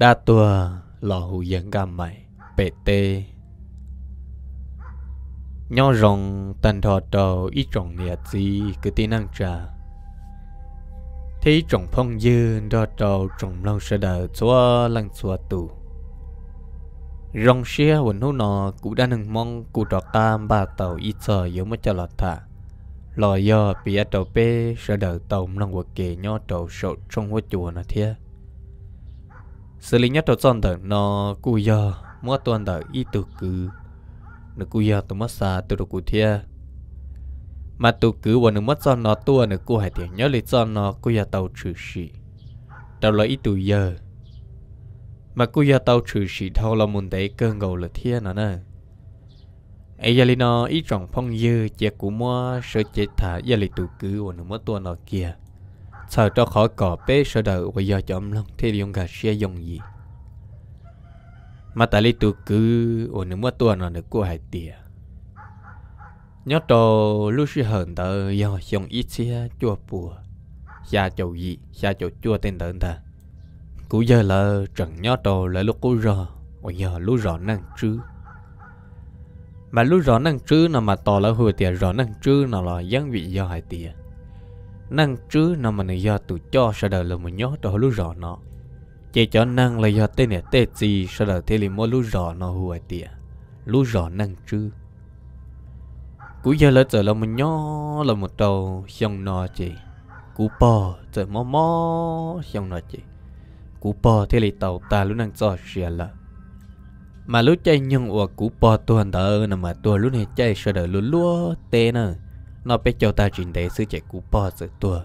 đa tua lò hù dẫn gà mày bệ tê nhau rồng tần thọ đầu ít rồng nhiệt gì cứ tin năng trà thấy trồng phong dư đo đầu trồng lâu sơ đờ chúa lăng chúa tù rong xia hồn hú nọ cũng đã nâng mong cụ trọ ca ba tàu ít sợ giống mất cho lọt thả lò do bị ở tàu bê sơ đờ tàu lăng quật kề nhau tàu sột trong hố chùa nó thiệt xử lý nhất cho chọn nó cù giờ mua tuần đỡ y tự cứ nó cù giờ tụi mất xa tụi đồ cù thia mà tụi cứ và nó mất chọn nó tua nó cù hải tiền nhớ lý chọn nó cù giờ tàu trừ sĩ tàu là ít tự giờ mà cù giờ tàu trừ sĩ thâu là muốn thấy cơn gầu là thia nó nè ai giờ nó ít trọng phong dư chỉ cú mua sợ chết thả giờ lý tụi cứ và nó mất tuần nó kia sợ cho khỏi cỏ bế sợ đợi và giờ cho ông long thì dùng gà xe dùng gì mà tại lý tụ cứ ổn nếu mất tuần là được của hai tìa nhớ cho lúc sư hờn tờ giờ dùng ít xe chua bùa xa chỗ gì xa chỗ chua tên tờ ta cú giờ là trần nhớ cho là lúc cú rò ổn giờ lúc rò năng chứ mà lúc rò năng chứ nào mà tỏ là hồi tìa rò năng chứ nào là dân vị do hải tìa năng chứ nó mà này do tụ cho sợ đời là một nhớ cho lúc rõ nó chỉ cho năng là do tên này tê gì sợ đời thế liền mua lúc rõ nó hùa tiệt lúc rõ năng chứ cú giờ là trở là một nhớ là một đầu xong nó chị cú bò trở mò mò xong nó chị cú bò thế liền tàu ta lúc năng cho xìa là mà lúc chạy nhưng của cú bò tuần đỡ là mà tuần lúc này chạy sợ đời luôn luôn tê nữa nó bé cho ta trình để sư chạy cú bò sự tua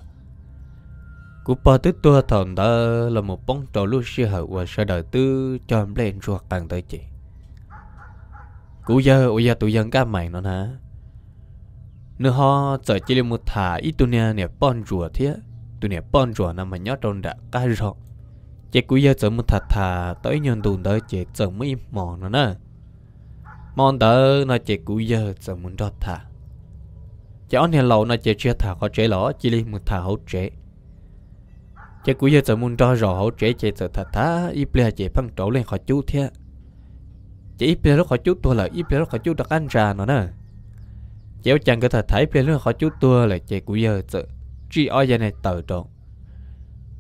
cú bò tứ tua thằng đó là một bóng trò lưu sư hậu và sợ đời tư cho em lên ruột càng tới chị cú giờ ôi giờ tụi dân cá mày nó hả nữa họ sợ chỉ là một thả ít tụi nè nè bon rùa thế tụi nè bon rùa nằm mà nhót trong đã cá rọ chị cú giờ sợ một thả thả tới nhân tụi đó chị sợ mới mòn nó nè mòn đó nó chị cú giờ sợ muốn đọt thả chỉ anh hiện lâu nó chỉ chia thả khó chế lỏ chỉ li một thả hậu chế chỉ cuối giờ giờ muốn cho rõ hậu chế chỉ giờ thả thả ít bia chỉ phăng trổ lên khó chú thế chỉ ít bia lúc khó chú tua là ít bia lúc khó chú đặt ăn ra nó nè chỉ ở chẳng cái thả thả ít bia lúc khó chú tua là chỉ cuối giờ giờ chỉ ở giờ này tờ trộn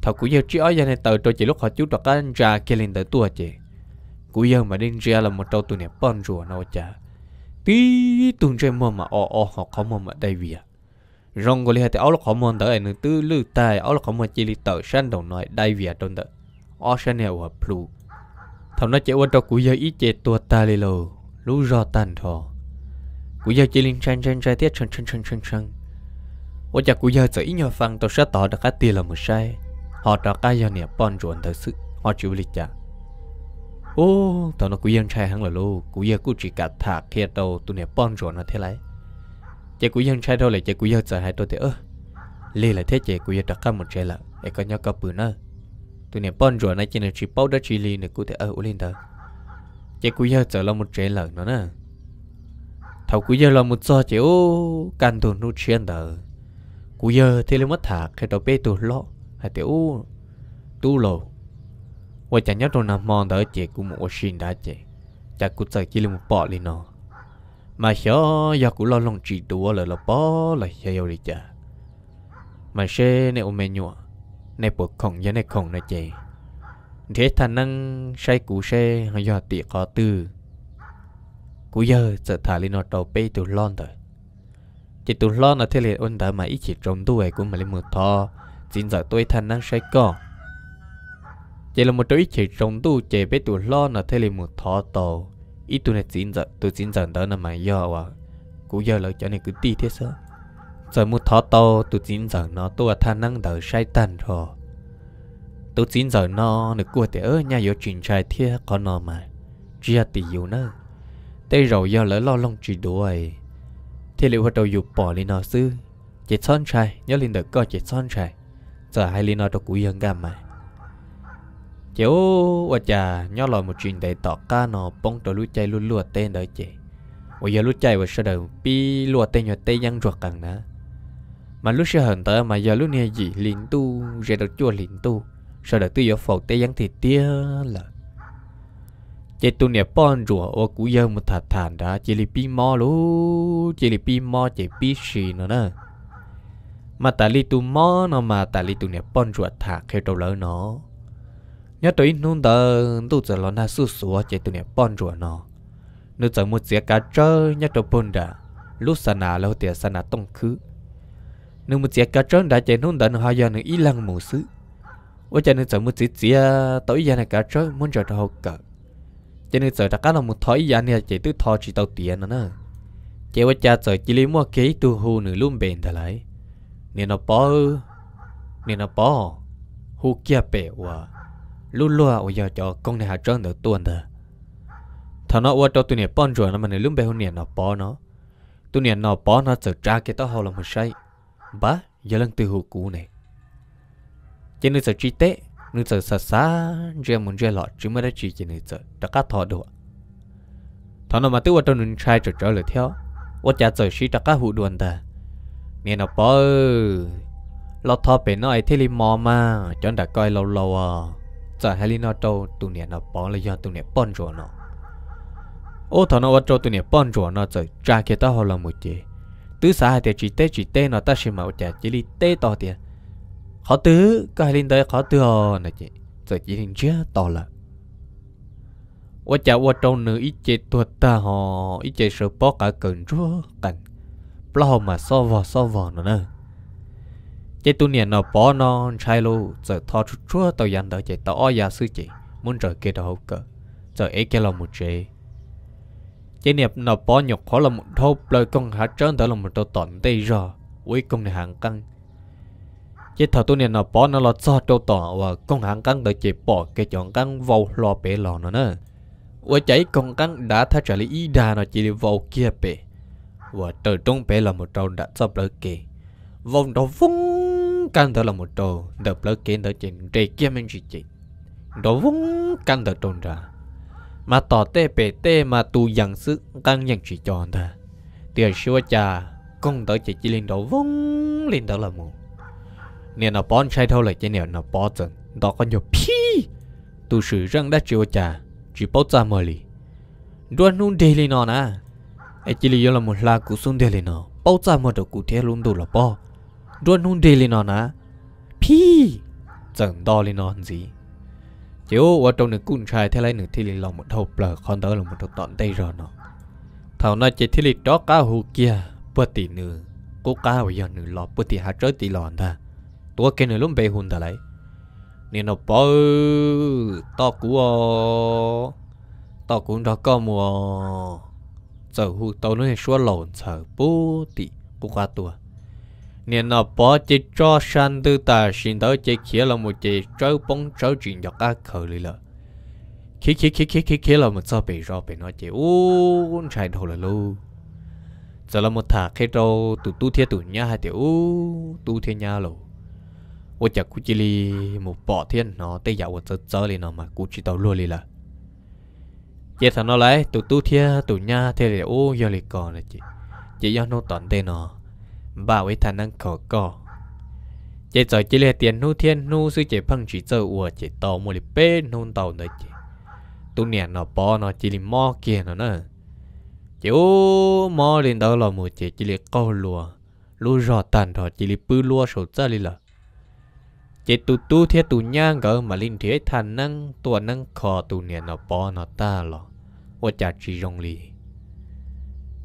thật cuối giờ chỉ ở giờ này tờ trộn chỉ lúc khó chú đặt ăn ra kia lên tới tua chỉ cuối giờ mà đến ra là một trâu tụi này bòn rùa nó chả tí tung chơi mồm mà ồ ồ họ có mồm mà đây vì rong gọi là thì áo lọc họ mồm tới nữa tư lư tài áo lọc họ mồm chỉ li tờ san đầu nói đây vì tôi đồn tới áo san này ở blue thằng nó chơi qua đó cú giờ ít chơi tua ta li lô lú ro tan thò cú giờ chỉ linh chan chan chan tiết chan chan chan chan chan ôi chà cú giờ chỉ nhỏ phăng tàu sát tỏ được cá tiền là một sai họ đã cá giờ nè bon ruộng thật sự họ chịu lịch chả ô tao nó cũng dân trai hắn là lô cũng giờ cũng chỉ cả thả kia đầu tụi này bon rồi nó thế này chị cũng dân trai đâu lại chị cũng giờ sợ hai tôi thế ơ lê là thế chị cũng giờ đặt cam một trẻ là để có nhau có bự nữa tụi này bon rồi này chị này chỉ bao đó chỉ lì này cũng thế ơ lên đó chị cũng giờ sợ là một trẻ là nó nè thầu cũng giờ là một do chị ô can tụi nó chuyện đó cũng giờ thế là mất thả cái đầu bé tụi lo hai tiểu tu lầu 我 chẳng nhớ trong năm mòn đó chị cũng một xin đã chị chả cũng sợ chỉ là một bỏ lì nó mà xó do cũng lo lòng chỉ đùa là là bỏ là xe yêu đi chả mà xe này ôm mẹ nhụa này buộc khổng giá này khổng này chị thế thằng năng say cú xe hay do tị có tư cú giờ sợ thả lên nó đầu bê tụ lon rồi chỉ tụ lon ở thế liệt ôn đã mà ít chỉ trồng tuổi của mà lên một thò chính giờ tôi thằng năng say cỏ chỉ là một chỗ ít chỉ trồng tu chỉ biết tụ lo là thế là một thọ tổ ít tu này chín giờ tụ chín giờ đó là mà do à cũng giờ là cho nên cứ ti thế sao giờ một thọ tổ tụ chín giờ nó tụ là than năng đỡ sai tan rồi tụ chín giờ nó được qua thì ở nhà vô chuyện trai thế có nó mà chia tỷ yêu nữa tay rồi do lỡ lo long chỉ đuổi thế liệu hoạt đầu dục bỏ lên nó sư chết son trai nhớ lên được coi chết son trai giờ hai lên nó đâu cú dân gam mà Chéo ủa chà Nhó lòi một chuyện để tỏ ca nó Bông tổ lũ chay lúa lùa tên đó chị Ủa giờ lũ chay và sơ đầu pi lúa tên nhỏ tê nhăn ruột càng nữa Mà lúc sơ hẳn tới mà giờ lúc này gì liền tu Rẻ đầu chua liền tu sau đầu tôi giờ phổ tê nhăn thì tia là chị tu nè bon rùa ô cú giờ một thà thản đã chị li pi mo lú chị li pi mo chị pi xì nữa nè mà ta li tu mo nó mà ta li tu nè bon rùa thà khéo đầu lỡ nó nhớ tới nung tờ tu giờ lo na su sủa chạy tụi nè bon rùa nó nếu giờ một chiếc cá trơ nhớ tới bon đã lúc sa nà lâu tiệt sa nà tông khứ nếu một chiếc cá trơ đã chạy nung tờ nó hai giờ nó ít lăng mù sứ ôi chạy nếu giờ một chiếc chiếc tối giờ này cá trơ muốn chờ đâu cả chạy nếu giờ đã cá là một thói giờ này chạy tứ thò chỉ tàu tiền nữa nè chạy qua cha giờ chỉ lấy mua kế tu hù nửa luôn bền thà lại nên nó bỏ nên nó bỏ hù kia bể lu lua ở giờ cho con này hạt trơn được tuần thờ thằng nó qua cho tụi này bón rồi nó mình lúc bây hôm nè nó bón nó tụi này nó bón nó sợ tra cái tao hầu là một say bá giờ lần từ hụt cũ này chỉ nên sợ chi tế nên sợ sợ xa riêng muốn riêng lọ chứ mới đã chỉ chỉ nên sợ đã cắt thọ được thằng nó mà tự qua trong nên trai trở trở lại theo qua cha trở xí đã cắt hụt đuần ta nghe nó bỏ lo thọ bên nó ấy thấy li mò mà chẳng đã coi lâu lâu à giờ hay nó tụi nè nó bỏ là do tụi nè bón rùa nó ô thằng nó bắt trâu tụi nè bón rùa nó rồi trả kia tao hồi là một chị tứ xã hai tiền chỉ nó ta xem mà chả chỉ đi tê to tiền khó tứ có hai khó tứ hồ nè chị rồi chỉ linh chưa to là ô chả ô trâu nữ ít chị tuột ta họ ít chị sợ bỏ cả cẩn chúa cẩn lo mà so vò so vò nó nữa chế tu niệm nó bỏ nó trai lu giờ thọ chút chúa tàu dàn đỡ chế tàu ya sư chị muốn rời kia đâu cơ giờ ấy kia là một chế chế niệm nó bỏ nhục khó là một thâu lời công hạt trơn tớ là một tàu tọn tây rồi cuối cùng này hàng căng chế thọ tu niệm nó bỏ nó là cho tàu tỏ và công hạng căng đỡ chế bỏ cái chọn căng vào lò bể lò nó nữa và cháy công căng đã thay trả lại ý đà nó chỉ vào kia bể và từ trong bể là một trâu đã sắp đỡ kề vòng đầu vung căn đó là một trò đập lỡ kiến đó trên rề kia mình chỉ chỉ đó vung căn đó trồn ra mà tỏ tê bể tê mà tu dặn sức căn nhận chỉ tròn thở tiền xua cha công tới chỉ chỉ lên đó vung lên đó là một nè nó bón sai thâu lại chỉ nè nó bó chân đó có nhiều pi tu sử răng đã chịu cha chỉ bó ra mời lì đoan nung đi lên nó nè ai chỉ là một la cú xuống đi lên nó bó ra mời được cụ thể luôn đủ là bó đua nung đi lên nó nè pi chẳng đo gì chiếu ở trong nước cung trai thế lấy nước thì lên một thầu bờ con đó là một thầu tọn đây rồi nó thầu nó chỉ thì lên đó cá hù kia bữa tì nữ cố cá bây giờ nữ lọ bữa tì hạt rơi tì lòn ta tua cái nữ luôn bê hùn ta lấy bơ to cú o to cú đó có mùa giờ hù tàu nó xua lộn sợ bố tì cố cá tua nên nó bỏ chỉ cho san tư ta xin tới chỉ khía là một chỉ trâu bóng trâu chuyện giọt á khờ lì lợ khi khi khi khi khi khi là một sao bị rồi bị nói chỉ u con trai đồ là lu giờ là một thả cái trâu tụ tu thiên tụ nhá hai tiểu tu thiên nhá lù ô chả cú chỉ li một bỏ thiên nó tây dạo một giờ chơi li nó mà cú chỉ tàu luôn li là chị thằng nó lấy tụ tu thiên tụ nhá thế là ô giờ li còn là chị chị do nó toàn tên nó bảo với thằng năng khó cỏ chế giỏi chế lệ tiền nu thiên nu sư chế phăng chỉ giờ ủa chế tàu một lịp bê nôn tàu nữa chế tu nè nó bò nó chỉ lì mò kia nó nữa chế ô mò lên đó là một chế chỉ lệ câu lùa lù rò tàn thọ chỉ lì bư lùa sổ ra lì là chế tu tu thiết tu nhang gỡ mà linh thế thằng năng tua năng khó tu nè nó bò nó ta lò, ô chả chỉ rong lì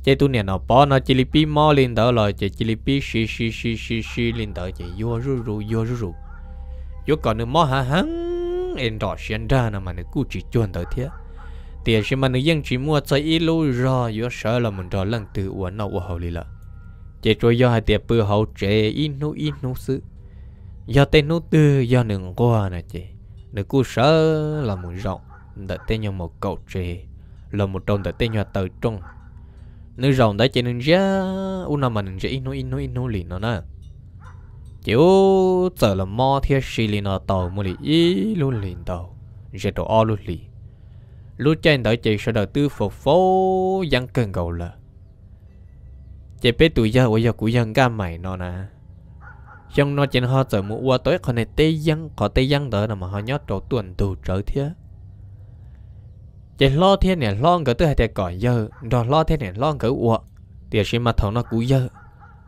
chế tu nè nó bỏ nó chỉ lipi mò lên đó là chỉ chỉ lipi xì xì xì xì xì lên đó chỉ yo ru ru yo ru ru yo còn nữa mò hả hắn em đỏ xuyên ra nó mà nó cứ chỉ chuẩn tới thế thì xem mà nó dân chỉ mua chơi ít lâu rồi yo sợ là mình đỏ lần từ uổng nó uổng hậu đi là chế trôi do hai tiệp bự hậu chế ít nô ít nô sự do tên nô từ do nương qua nè chế nó cứ sợ là mình rộng đợi tên nhau một cậu chế là một trong đợi tên nhau tới trung nữ rồng đã chơi nên ra una mà nên chỉ inu inu inu liền nó nè chiếu giờ là mo thiệt xì liền nó tàu mua liền ý luôn liền tàu giờ đồ o luôn liền lúc trên đợi chị sau đầu tư phục phố dân cần cầu là chị biết tuổi giờ của giờ của dân ca mày nó nè trong nó trên họ giờ mua qua tới còn này tây dân có tây dân đó là mà họ nhớ trộn tuần tù trở thiệt chỉ lo thiên này lo cái từ hai tiền cỏ giờ rồi lo thiên này lo cái uọ tiền sinh mà thằng nó cú giờ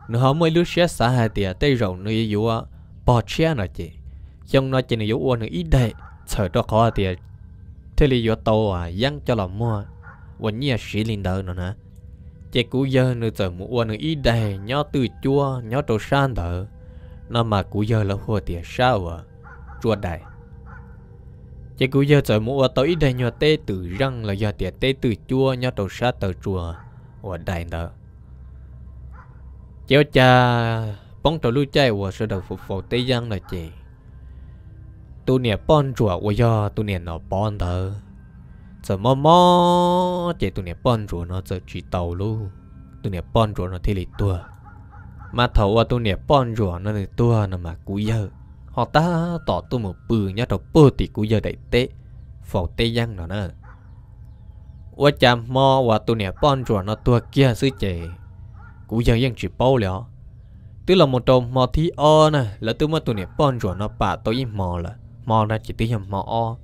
nó không mới lúc xé xã hai tiền tay rầu nó yếu bỏ chia nó chỉ trong nó chỉ nó yếu uọ nó ít đây sợ đó khó tiền thế là yếu tàu à giăng cho lòng mua vẫn nhiều à, sĩ linh đời nữa nè chỉ cú giờ nó sợ mua uọ nó ít đây nhó từ chua nhó trâu san đỡ nó mà cú giờ là hồ tiền sao à chua đại chỉ cứ giờ trời mua tới đây nhờ tê từ răng là giờ tiệt tê từ chua nhờ đầu sa tờ chùa ở đây đó chéo cha bóng tàu lưu chạy của sơ đầu phục vụ tê giang là chị tu nè bon chùa của do tu nè nó bon đó giờ mò mò chị tu nè bon chùa nó giờ chỉ tàu luôn tu nè bon chùa nó thì lì tua mà thầu à, tu nè bon chùa nó thì tua nó mà cú giờ họ ta tỏ tôi một bự nhá đầu bơ thì của giờ đại tế phổ tế giang nó nè ủa chà mò và tôi nè bon rùa nó tua kia sư chè cú giờ giang chỉ bao liệu tức là một trồng mò thi o nè là tôi mà tôi nè bon rùa nó bà tôi im mò là mò ra chỉ tiếng nhầm mò o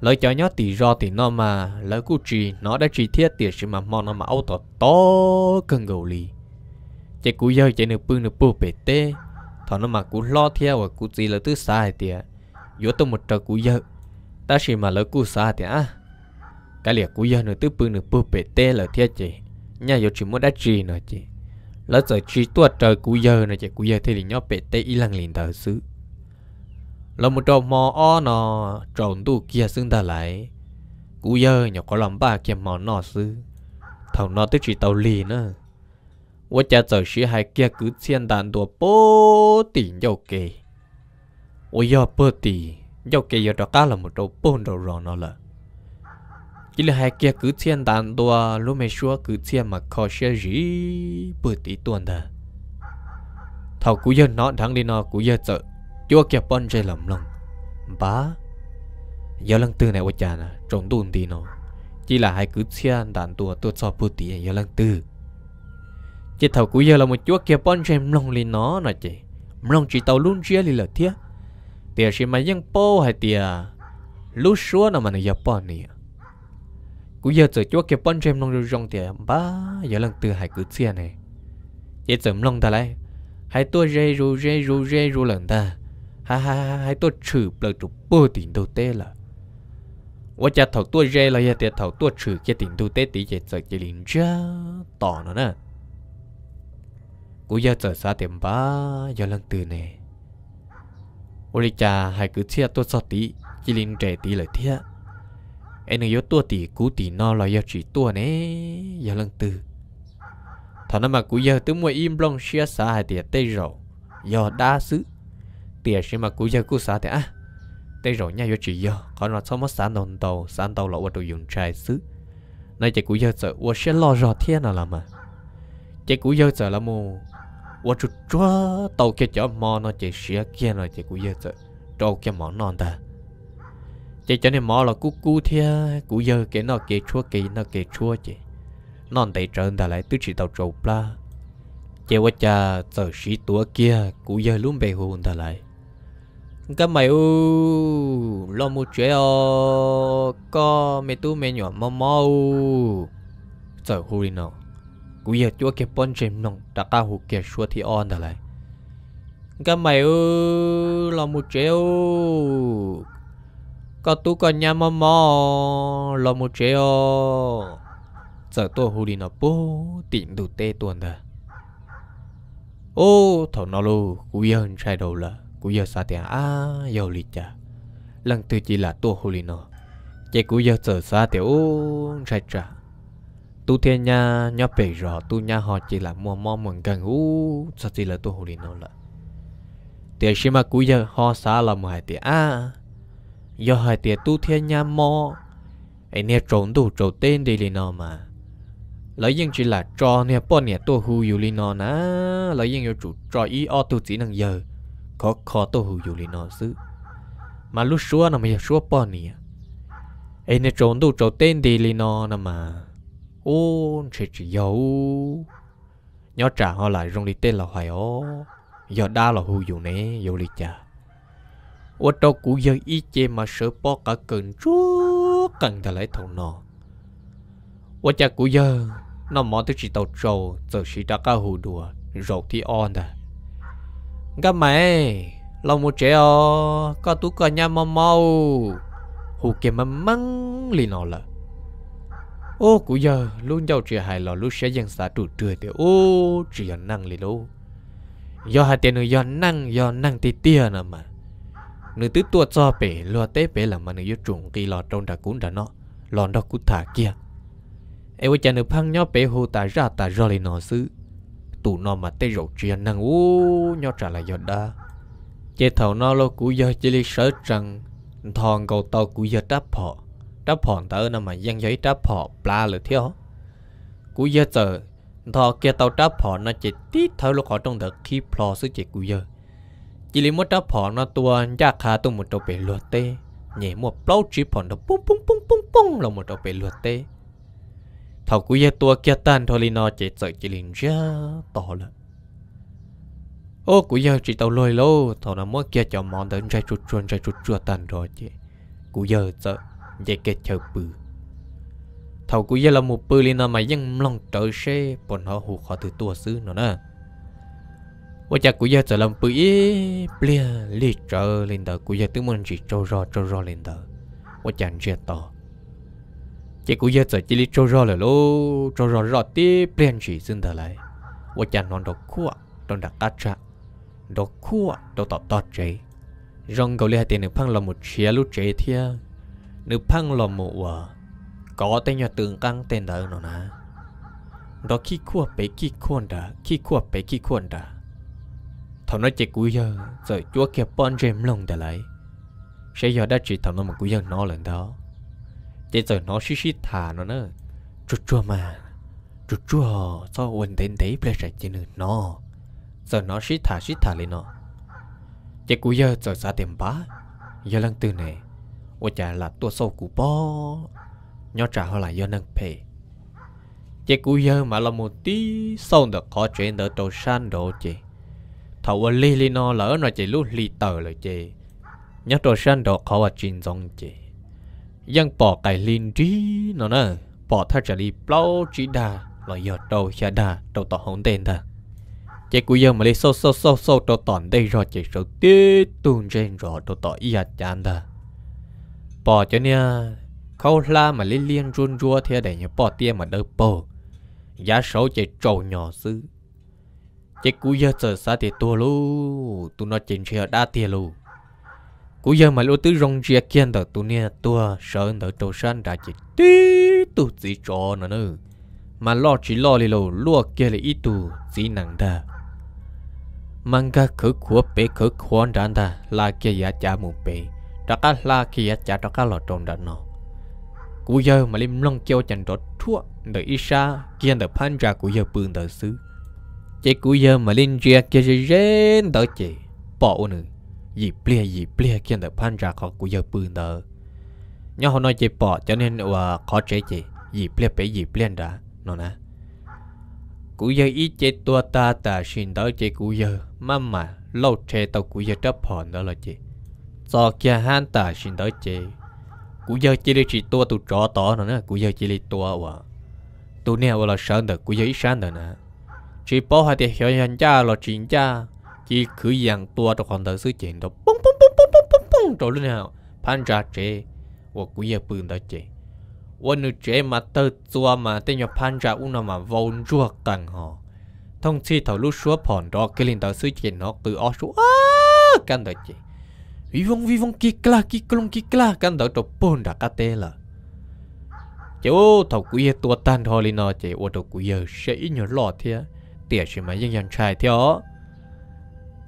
lời cho nhó thì do thì nó mà lời cú trì nó đã trì thiết tiền sự mà mò nó mà ô tỏ to cần gầu lì chạy cú giờ chạy nửa bưng nửa bù bể tế thọ nó mà cú lo theo và cú gì là tứ sai thì yếu tôi một trò cú giờ ta chỉ mà lỡ cú sai thì á cái liệt cú giờ nữa tứ bự nữa bự bể tê là thiệt chị nhà yếu chỉ muốn đá trì nữa chị lỡ giờ chỉ tua trò cú giờ nữa chị cú giờ thì liền nhóc bể tê y lăng liền thở xứ là một trò mò o nó tròn tu kia xưng ta lại cú giờ nhỏ có lòng ba kia mò nó xứ thằng nó tới chỉ tàu lì nữa 我家走时还家 cứ thiên đàn đồ bố tỷ nhau kề ôi yo bố tỷ nhau kề giờ đó cá là một đầu bôn đầu rò nó chỉ là hai kia cứ thiên đàn đồ lúc mày cứ thiên mà khó xe gì bố tỷ tuần đó thầu cú giờ nó thắng đi nó cú giờ chợ chúa kia bôn chơi lầm lòng bá giờ lần tư này ôi cha nè trộn tuần thì nó chỉ là hai cứ thiên đàn đồ tôi cho bố tỷ giờ lần tư chị thầu cú giờ là một chúa kia bọn em lòng lì nó nè chị lòng chỉ tàu luôn chia lì là thiết tiệt chị mà dân po hay tiệt lúc xưa nào mà nó giờ bọn nè cú giờ từ chúa kia bọn em lòng rong tiệt ba giờ lần từ hai cứ chia này chị chấm lòng ta lại hai tôi rê ru rê ru rê ru lần ta ha ha ha hai tôi chửi lời chụp bơ tiền đầu tê là 我只头多热了，也得头多吃，一定都得得一只一零只大了呢。Cú giờ trở xa tiệm ba giờ lần từ nè Ôi cha hãy cứ chia tôi so tí Chỉ linh trẻ tí lời thiết Em nâng yếu tua tí cú tí no là do chỉ tua nè giờ lần từ Thảo nó mà cú giờ tứ mua im lòng chia xa hãy tỉa tê rổ giờ đa sứ Tỉa xem mà cú giờ cú xa thì á Tê rổ nha do chỉ giờ, Có nó sau mất xa nồng tàu Xa tàu là ua đồ dùng trai sứ nay chỉ cú giờ sợ ua sẽ lo rõ thiên nào là mà chỉ cú giờ sợ là mù 我就抓到个叫毛那只蛇见了这个叶子，找个毛弄的。这叫你毛了咕咕天，咕叶给那给戳给那给戳去，弄得真的来都知道走不啦。这我家走十多 kia，咕叶拢被混的来。cái mày u lo mu chế o có mày tu mày nhỏ mò mò u trời hôi nào กูอยากตัวเก็บปนเจมนงตะก้าหูเกียชัวที่ออนอะไรก็ไม่เออเรามูเจลก็ตู้ก็ยามมอเรามูเจลเจอตัวหูดีนะปุ๊ติ่งดูเตตัวน่ะโอ้ถอนนอลูกูอยากใช้ดูละกูอยากสาเตียอ้ายาวลิจ้ะลังตัวจีละตัวหูดีนะเจ้กูอยากเจอสาเตียวใช่จ้ะ tu thiên nha nhớ bể rõ tu nha họ chỉ là mua mò mừng gần u sao chỉ là tu hồ lý nó là tiền xí mà cúi giờ họ xả là một hai tiền a do hai tiền tu thiên nha mò anh nè trốn đủ trốn tên đi lý nó mà lấy những chỉ là cho nè bọn nè tu hù yêu lý nó nè lấy những yêu chủ cho ý o tu chỉ năng giờ có khó tu hù yêu lý nó chứ mà lúc xưa nó mới xưa bọn nè anh nè trốn đủ trốn tên đi lý nó nè mà ô chỉ chỉ dấu nhớ trả họ lại rong đi tên là hoài ó giờ đa là hù dụ nè dù lì trả ô tao cũ giờ y chê mà sợ bỏ cả cần chúa cần ta lấy thầu nọ ô cha cũ giờ nó mỏ tới chỉ tàu trầu giờ chỉ đã cả hù đùa rồi thì on ta gà mày lòng một trẻ o có tú coi nhà mau mau hù kia mà măng lì nọ là ô cụ giờ luôn giàu chỉ hài lò luôn sẽ dân xã trụ trừ thì ô chỉ giờ năng lì lô do hai tiền người do năng do năng thì tia nè mà Người tứ tua cho bể lo tế bể là mà người vô trùng kỳ lò trong đã cũng đã nọ, lò đó cũng thả kia em với cha nữ phăng nhau bể hồ tà ra tà ra lên nó xứ tụ nó mà tế rổ chỉ năng ô nhau trả lại do đa chế thầu nó lô cụ giờ chỉ lấy sợ rằng thòn cầu tàu cụ giờ đáp họ chấp hòn tới nằm mà dân giấy chấp họ bla lửa thiếu cú giờ chờ thọ kia tàu chấp họ nó chỉ tít thở lúc họ trong đợt khi plò sứ chỉ cú giờ chỉ lấy một chấp họ nó tua ra khá tung một trâu bể lửa tê nhảy một blow chip hòn nó bung bung bung bung bung là một trâu bể lửa tê thọ cú giờ tua kia tan thôi nó chỉ sợ chỉ lên ra to lên ô cú giờ chỉ tàu lôi lô thọ nó mất kia cho món đến ra chuột chuột ra chuột chuột tan rồi chị cú giờ sợ kết chờ bự thầu của là một bự lên mà dân lòng trở xe bọn họ hụt họ từ tua xứ nó nè và chắc của giờ trở làm bự ý bia lì trở lên đó của giờ tứ mình chỉ trâu ro trâu ro lên đó và chẳng chưa to chỉ của giờ trở chỉ lì trâu ro là lô trâu ro rõ tí bia chỉ xin thở lại và chẳng nó đọc khua trong đặc tát trạng đọc khua đọc tọt tọt chế rong cầu lê tiền được phăng là một chia lúc chế thia นึกพังลอมัวก็เตนอยตึงกังเต็นเดินนะเราขี้ขวไปขี้ขวนดาขี้ขวไปขี้ขวนดาทำน้อยเจ็กูเยอะจะจัวเก็บป้อนเจมลงแต่ไรใช้ยอดัดจีทำน้อยมันกูยังน้อเลยเด้อเจ๊จะน้อชิชิถาเนาะเนอะจุดจัวมา จุดจัวซอวันเต็นเต้เปล่าใจจีนึงน้อจะน้อชิถาชิถาเลยเนาะเจ๊กูเยอะจะซาเต็มป้ายอลังตื่นเนย我家 là tua sâu củ bò, nhỏ trả họ lại do nâng phê chị cú giờ mà là một tí sâu được khó chuyện đỡ trâu san đồ chị thầu ở li li nó lỡ nó chị lúc li tờ lời chị nhớ trâu san đồ khó và chuyện dòng chị dân bỏ cái linh trí nó nè bỏ thay trả đi bao chỉ đà là giờ trâu xa đà trâu tỏ hổng tên thôi chị cú giờ mà đi sâu sâu sâu sâu trâu tỏn đây rồi chị sâu tiết tuôn trên rồi trâu tỏ ý à chán thôi bỏ cho nha, khâu la mà liên liên run rua thế để nhớ bỏ tia mà đỡ bỏ giá xấu chạy trầu nhỏ sư chỉ cú giờ sợ xa thì tua lu tu nó chỉnh sửa đa tia lu cú giờ mà lu tứ rong chia kiên tờ tu nia tua sợ tờ trâu san đã chỉ tí tu chỉ trò nữa nữa mà lo chỉ lo li lù lúa kia là ít tu, chỉ nặng đa, mang cả khứ khua bể khứ khoan đàn ta là kia giá cha mù bể đó cá la kia chả đó cá lọ trộn đó nó cú giờ mà lim long kêu chẳng đó thua đờ isha kia đờ pan ra cú giờ bưng đờ xứ chế cú giờ mà lim chia kia chế rên đờ chế bỏ nữa gì plia gì plia kia đờ pan ra khó cú giờ bưng đờ nhớ họ nói chế bỏ cho nên là ờ, khó chế chế gì plia bé gì plia đã nó nè cú giờ ít chế tua ta ta xin đỡ chế cú giờ mà mà lâu chế tao cú giờ chấp hòn đó là chế so kia han ta xin tới chị cú giờ chỉ đi chỉ tua tụ trọ tỏ nó nè cú giờ chỉ đi tua wa tụ nè là sáng được cú giờ ít sáng được nè chỉ bỏ hai tiền hiểu nhận cha là chuyện cha chỉ cứ dạng tua trong khoảng thời sự chuyện đó bung bung bung bung bung bung bung rồi lúc nào phan ra chị wa cú giờ bưng tới chị wa nữ chị mà tơ tua mà tên nhỏ phan ra u nào mà vô chua càng họ thông chi thầu lúc xóa phòn đó cái linh tới sứ chuyện nó từ ở xuống à, căn tới chị vong vivong vivong kikla kiklong kikla kan đỡ trộn bồn đã cá tê là chỗ thầu quỷ tua tan thôi lên nó chỉ ô tô quý sẽ ít nhiều lọ thế tiền chỉ mà dân dân trai theo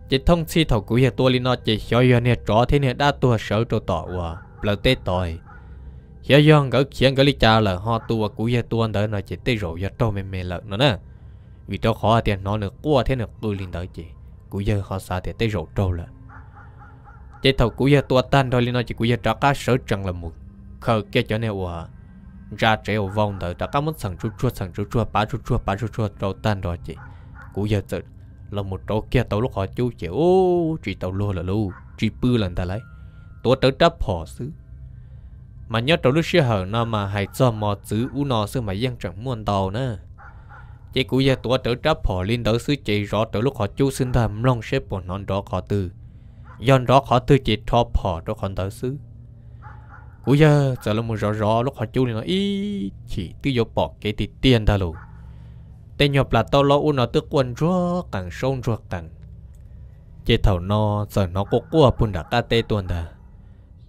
chỉ thông si thầu quỷ tua lên nó chỉ cho dân nè trọ thế nè đã tua sợ trộn tỏ qua lỡ tê tỏi giờ dân gỡ khiến gỡ lý cha là họ tua quỷ tua đỡ nó chỉ tê rồi giờ trâu mềm mềm lợn nữa nè vì cho khó tiền nó được qua thế được tôi lên đỡ chị quỷ giờ khó xa thì tê rồi trâu là chế thầu của giờ tua tan rồi liên nói chỉ của giờ trả cá sở chẳng là một khờ kia cho nên ủa ra trẻ ở vòng thở trả cá muốn sẵn chua chua sẵn chua chua bá chua chua bá chua chua rồi tan rồi chị của giờ tự là một chỗ kia tàu lúc họ chú chị ô chị tàu luôn là luôn chị bư lần ta lấy tua tới đáp họ xứ mà nhớ tàu lúc xưa hở nó mà hay cho mò xứ u nó xứ mà giang chẳng muôn tàu nữa chị của giờ tua tới đáp họ lên tới xứ chị rõ tới lúc họ chú xin thầm long xếp bọn nó đó họ từ yon rõ khó tư chỉ thọ phò đó còn tới xứ cú giờ giờ là muốn rõ rõ lúc họ chú này nó ý chỉ tư vô bỏ cái thì tiền ta lù tên nhập là tao lo u nó tư quân rõ càng sông rõ càng chế thầu nó giờ nó có cua bùn đã ca tê tuần ta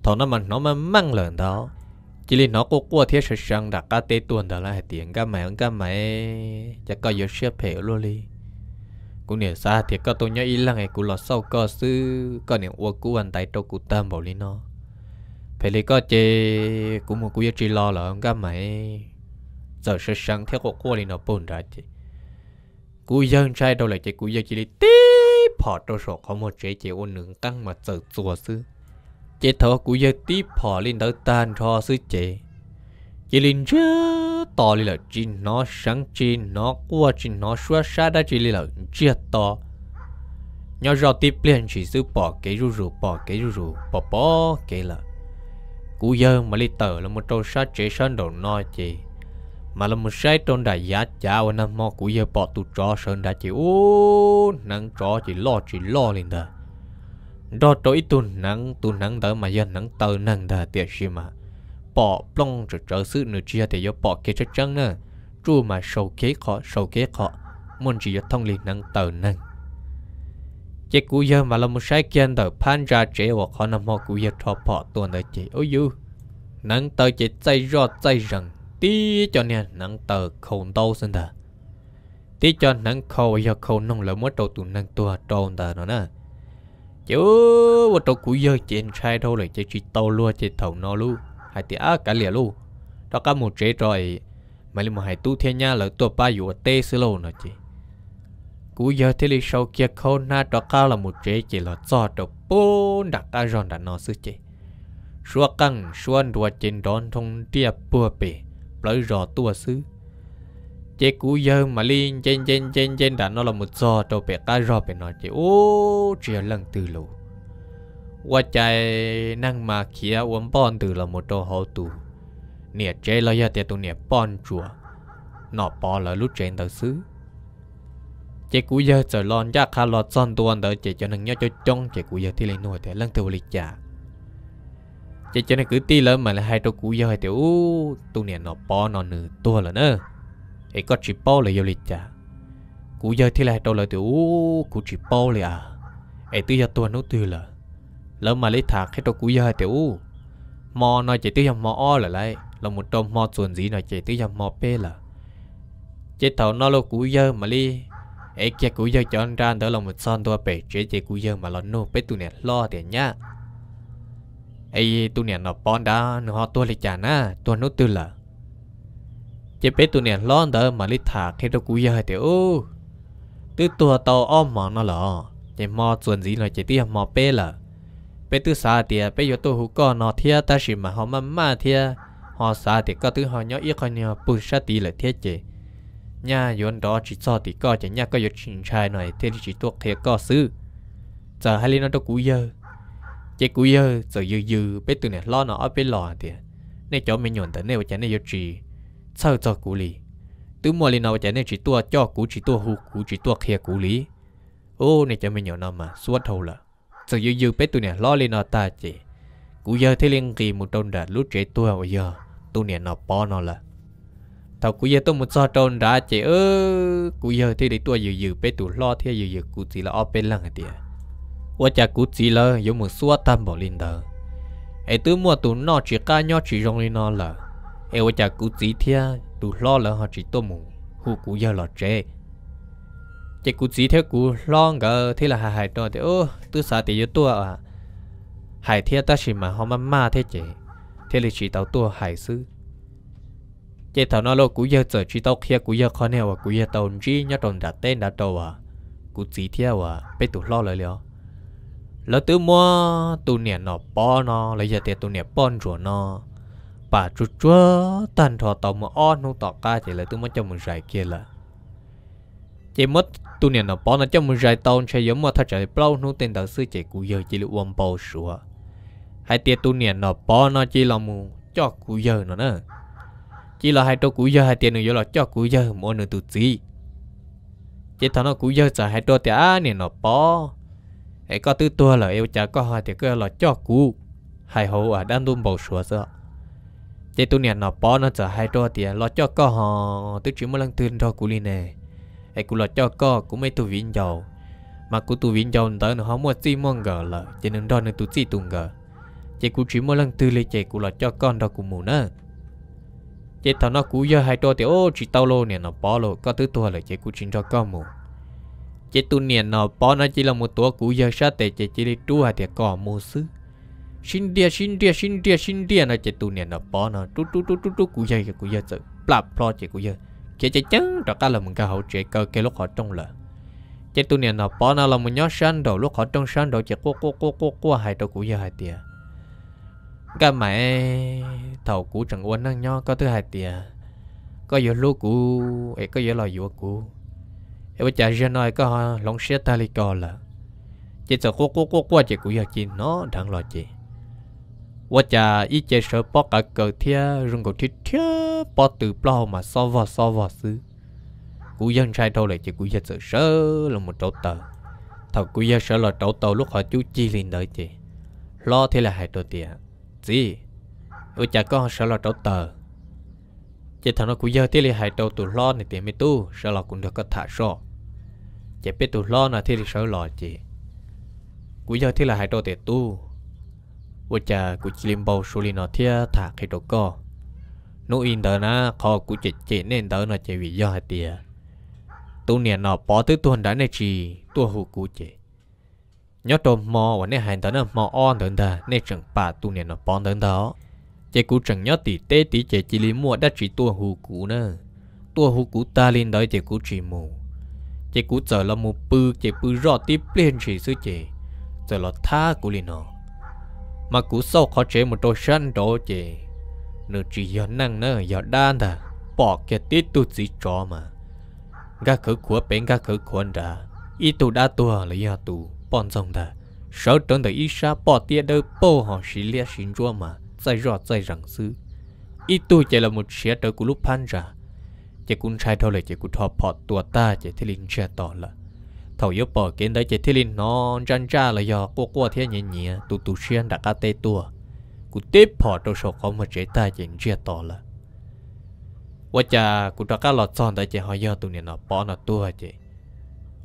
thầu nó mà nó mà mang lợn đó chỉ là nó có cua thiết sự sang đã ca tê tuần đó là tiền cái mày cái mày chắc có yếu xếp hiểu luôn đi cũng nè xa thì có tôi nhớ ý là ngày cụ lọt sau có sư có nè uo cụ ăn tại trâu cụ tâm bảo lý nó phải lý có chê cũng một cú yêu trí lo là ông gà mày giờ sẽ sáng theo cuộc qua lý nó bồn ra chứ cú dân trai đâu lại chê cú dân chỉ lý tí phỏ trâu sổ có một chế chế ôn nướng căng mà sợ chùa sư chế thọ cú dân tí phỏ lên tới tan cho sư chế chỉ linh chứ to li là chi nó sáng chi nó qua chi nó xóa xa đã chi li là chia to nhỏ do tiếp liền chỉ giữ bỏ cái rù rù bỏ cái rù rù bỏ bỏ cái là cú giờ mà li tờ là một trâu sát chế sơn đầu no chị mà là một sai trôn đại giá chào năm mò cú giờ bỏ tụ trò sơn đã chị ô nắng trò chỉ lo chỉ lo liền đó đó trỗi tu nắng tu nắng tới mà giờ nắng tờ nắng đã tiệt gì mà bỏ plong rồi trở sự nữa chia để yo bỏ kế chất chân nè, chu mà sầu kế khó sầu kế khó muốn chỉ yo thông liền năng tờ năng chế cú giờ mà là một sai kia tờ pan ra chế hoặc khó nằm họ cú giờ thọ bỏ tuần đời chế ôi du năng tờ chế chạy rõ chạy rằng tí cho nè năng tờ không đâu xin thà tí cho năng khâu giờ khâu nông lỡ mất đầu tụi năng tua tròn tờ nó nè chứ một trâu cú giờ trên sai đâu lại chế chỉ tàu luôn chế thầu nó luôn hai tia cả lìa lu đó cả một chế rồi mà lên một hai tu thiên nha là tua ba dụ tê sư lô nữa chị cú giờ thế li sau kia khâu na đó cả là một chế chỉ là cho đó bốn đặt ta giòn đặt nó sư chị xua căng xua đua trên đón thông tia bùa bể lấy rò tua sư chế cú dơ mà liên trên trên trên trên đặt nó là một giò đầu bẹt cả rò bẹt nó chị ô chia lần từ lâu ว่าใจนั่งมาเขียวันป้อนตื่นละมดโตหอตูเนี่ยเจเราอยากเตตัวเนี่ยป้อนจัวหนอปอละลุเจนตัวซื้อเจกูเยอะจะลอนยากคาลอดซ่อนตัวเดอเจจะนั่งย่อจะจ้องเจกูเยอะที่เลยหน่วยแต่เรื่องตัวลิจ่าเจจะนั่งคือตีแล้วมาละให้ตัวกูเยอะให้เตอู้ตัวเนี่ยหนอปอนอนหนึ่งตัวละเนอะไอ้ก็ชิปโป้เลยยลิจ่ากูเยอะที่ไรตัวเลยเตอู้กูชิปโป้เลยอ่ะไอ้ตัวตัวนู้ตัวละ lỡ mà thạc hết trâu cúi hơi tiểu mò nói chạy tới dòng mò là lại là một trâu mò chuồn gì nói chạy tới dòng mò p là chế thầu nó lô cúi dơ mà ấy kia cúi dơ cho anh ra đó là một son tua bể chế chế cúi dơ mà lo nô bế tụi nè lo tiền nhá ấy tụi nè nó bón đã nó tua lấy chả na tua nốt tư là chế bế tụi nè lo đó mà li thạc hết trâu cúi dơ hơi tiểu tứ tua tàu ôm mỏ nó lọ chế mò chuồn gì nói chạy tới dòng mò p là bé tư xa thì bé yếu tố hữu cơ nọ thia ta chỉ mà họ mà mà thia họ xa thì có thứ họ nhớ ít họ nhớ bù sa tí lại thiết chứ nhà yon đó chỉ cho thì có chỉ nhà có yếu chỉnh trai này thế thì chỉ tuột thiệt có xứ giờ hai linh nó đâu cú giờ chế cú giờ giờ dư dư bé tư này lo nó ở bên lò thì nên cho mình nhọn tới nếu chả nên yếu chỉ sao cho cú lì tứ mua lì nào chả này chỉ tua cho cú chỉ tua hụt cú chỉ tua khía cú lý ô này cho mình nhọn nó mà suốt hầu là sự dư dư bé tôi nè lo lên nó ta chị cú giờ thấy liên kỳ một trôn đã lúc trẻ tôi bây giờ tôi nè nó bỏ nó là thầu cú giờ tôi một so trôn đã chị ơ cú giờ thấy đấy tôi dư dư bé tôi lo thế dư dư cú chỉ là ở bên lăng tiệt qua cha cú chỉ là giống một số tam bảo lên đó ấy tôi mua tụi nó chỉ ca nhau chỉ rong lên nó là ấy qua cha cú chỉ thế tôi lo là họ chỉ tôi mù hú cú giờ là trẻ chỉ cú chỉ theo cú lo ngờ thế là hài hài đó thì ô tôi sợ thì yếu tua à hài thế ta chỉ mà họ mà ma thế chị thế là chỉ tàu tua hài sư chị tàu nó lo cú giờ giờ chỉ tàu kia cú giờ khó nè và cú giờ tàu chỉ nhớ tròn đặt tên đặt đầu à cú chỉ theo à bị tụ lo lời liệu lỡ tứ mua tụ nè nó bỏ nó lấy giờ tiền tụ nè bón rồi nó bà chú chúa tan thọ tàu mà on không tọt ca chỉ là tụ mua cho mình giải kia là chị mất tu nè nó bỏ nó cho một rải tàu sẽ giống mà thật trời bao nó tên đầu sư chạy cụ giờ chỉ là uống bao sữa hai tiệt tu nè nó bỏ nó chỉ là mù cho cụ giờ nó nữa chỉ là hai tô cụ giờ hai tiệt nữa là cho cụ giờ mỗi nửa tu gì chỉ thằng nó cụ giờ sợ hai tô tiệt nè nó bỏ hãy có tư tua là yêu chả có hai tiệt cứ là cho cụ hai hậu ở à, đan tuôn bầu sữa sợ chỉ tu nè nó bỏ nó sợ hai tô tiệt là cho có họ tức chỉ một lần tin cho cụ li này ai cũng là cho co cũng mấy tụi vĩnh giàu mà cũng tụi vĩnh giàu tới nó không mua gì mong gờ là chỉ nên đó nên tụi gì tung gờ chỉ cũng chỉ mua lần tư lấy chỉ cũng là cho con đó cũng muốn nữa chỉ thằng nó cũng giờ hai tuổi thì ô chỉ tao lô nè nó bỏ lô có thứ tua là chỉ cũng chỉ cho con mù chỉ tu nè nó bỏ nó chỉ là một tuổi cũng giờ sát tệ chỉ chỉ đi tu hai thì có mua xứ xin dia xin dia xin dia xin dia nó chỉ tu nè nó bỏ nó tu tu tu tu tu cũng giờ cũng giờ sợ plap plop chỉ cũng giờ chết chết chăng, đó cả là mình cái hậu chế cơ cái lúc họ trong là chỉ tu niệm nó bỏ nó là mình nhớ sáng đầu lúc họ trong sáng đầu chỉ cô cô cô cô cô hai đầu cũ giờ hai tiền cái mẹ thầu cũ chẳng uốn năng nhó có thứ hai tiền có giờ lúc cũ ấy có giờ là vừa cũ ấy bây giờ giờ nói có long sét ta li cò là chỉ sợ cô cô cô cô chỉ cũ giờ chỉ nó thằng lo chỉ cả cờ mà xứ, dân dân sai lại là một chỗ tờ thật dân thật กูยัง sợ là chỗ tờ lúc họ chú chi liền đợi chị lo thế là hai tổ tiền gì ôi chả có sợ là chỗ tờ chị thằng nó cũng dân thế là hai chỗ tụ lo này tiền mới tu sợ là cũng được có thả so chị biết tụ lo là thế là sợ lo chị cũng dân thế là hai chỗ tiền tu วจะกูจิลิมบอสุลินอเทียถากให้ดกอนูอินเดอร์นะขอกูเจ็ดเจเน่นเดอร์นะเจวิยอเตียตัวเนี่ยนอปอตื้อตัวนั้นในจีตัวหูกูเจยอดตัวมอวันนี้หันเดอร์นะมออ้อนเดอร์นะในจังป่าตัวเนี่ยนอปอนเดอร์นะเจกูจังยอดตีเตตีเจจิลิมัวได้จีตัวหูกูเนอะตัวหูกูตาลินเดอร์เจกูจีมูเจกูเจอละมูปืเจปืรอดตีเปลี่ยนจีซื้อเจเจอละท่ากูลินอ mà cú sâu khó chế một đồ sân đó chế nữ chỉ giờ năng nữa giờ đan thà bỏ cái tít tu chỉ cho mà gà khử của bên gà khử quân đã ít tu đã tu là lấy hả tu bọn dòng thà sợ trốn từ ít xa bỏ tiền đâu bô họ xí lia xin cho mà dây rõ dây rằng sư ít tu chỉ là một xe tới của lúc pan ra chỉ cũng sai thôi là chỉ cũng thọ bỏ tua ta chỉ thấy linh xe tỏ là thầu yếu bỏ kiến đấy chỉ thiết linh nó răn cha là do qua qua thiên nhẹ nhẹ tụ tụ xuyên đã cá tê tua cụ tiếp họ đâu sổ không mà chế ta chỉ chia to là qua cha cụ đã cá lọt son đấy chỉ họ do tụ nó bỏ nó tua chỉ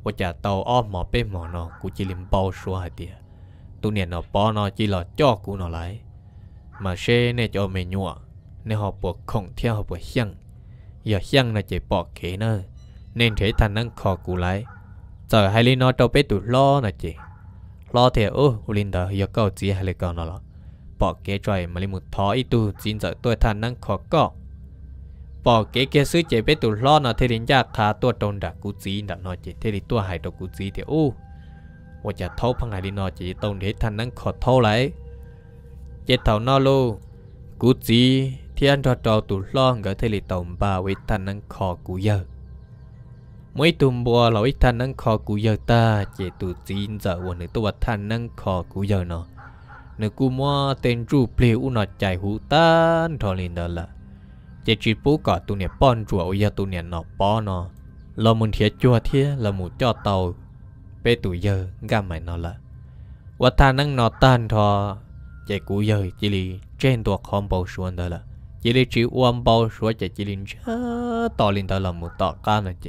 qua cha tàu ôm mỏ bên mỏ nó cụ chỉ lim bao số hai tia tụ nó bỏ nó chỉ là cho cụ nó lại mà xe này cho mình nhua nên họ buộc không theo họ buộc hiăng giờ hiăng là chỉ bỏ kế nữa nên thế thành năng khó cụ lại giờ hay linh nó đâu biết tụi lo nè chị lo thì ô linh đó giờ câu chỉ hay linh câu nó bỏ kế trời mà linh một thó ít tu chính giờ tôi thằng năng khó có bỏ kế kia sư chế biết tụi lo nó thì linh nhà thả tôi trông đã cú chỉ đã nói chị thì thì tôi hay đâu cú chỉ thì ô và chả thâu phăng hay linh nó chị tông để thằng năng khó thâu lại chế thầu nó luôn cú chỉ thì anh cho trò tụi lo gỡ thì linh tổng ba với thằng năng khó cú giờ มื่อตุ่มบัวเราอีท่านนั่งคอกูเยอะตาเจตุจีนจะวันหนึ่งตัวท่านนั่งคอกูเยอะเนาะหนึ่งกูมัวเต็นรูเปลี่ยวหนอดใจหูตันทอลินเดอละเจจีปูกอดตัวเนี่ยป้อนจัวอยาตัวเนี่ยหนอป้อนเนาะเรามุนเทียจัวเทียเราหมูจอเตาเปตุเยอะก้ามหม่นอละวั่านั่งนอตันทอเจกูเยอะจิลีเจนตัวคอมเบาชวนเดอละจิลีจีอ้วนเบาชวนเจจิลินเชอต่อลินเดอราหมูต่อก้ามนะเจ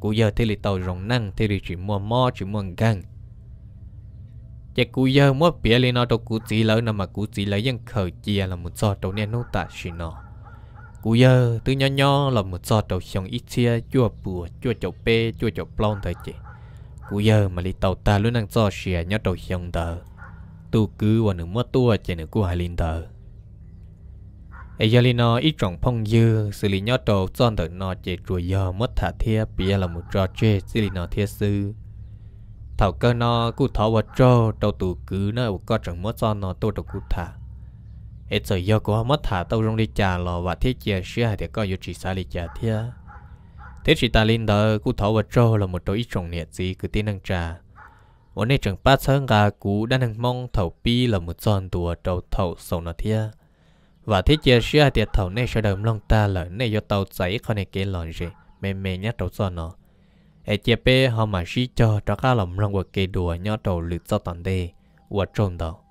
Cú giờ thì lì tàu rồng năng thì lì chỉ mua mò chỉ mua gang Chè cú giờ mua bia lì nó đâu cú chỉ lỡ nằm mà cú chỉ lỡ dân khởi chia là một do trâu nè nó ta xì nó Cú giờ từ nho nhỏ là một do trâu xong ít chia chua bùa chua chậu bê chua chậu plon thời chị Cú giờ mà lì tàu ta luôn đang so xìa à, nhớ trâu xong tờ Tu cứ và nửa mất tua chè nửa cú hai linh tờ ai giờ nó ít trọng phong dư xử lý nhót đầu chọn đợi nó chế chuối giờ mất thả thiệp bây là một trò chơi xử lý nó thiệt sư thảo cơ nó cụ thảo vật cho đầu tù cứ nó có chẳng mất chọn nó tôi được cụ thả ai giờ giờ có mất thả tôi rong đi trà lò và thiết chia sẻ thì có yêu chỉ xa đi trà thiệp thế chỉ ta linh đó cụ thảo vật cho là một đôi ít trọng nhiệt gì cứ tin năng trà ở nơi chẳng bát sáng gà cú đang mong thầu pi là một tròn tùa đầu thầu sau nó thiệt và thế chia sẻ tiệt thầu này sẽ đầm long ta lỡ này do tàu giấy khỏi này kể lòn gì mẹ mẹ nhát đầu son nó ai chia pe họ mà xí cho cho các lòng lòng của kê đùa nhau đầu lượt cho toàn đề và trôn đầu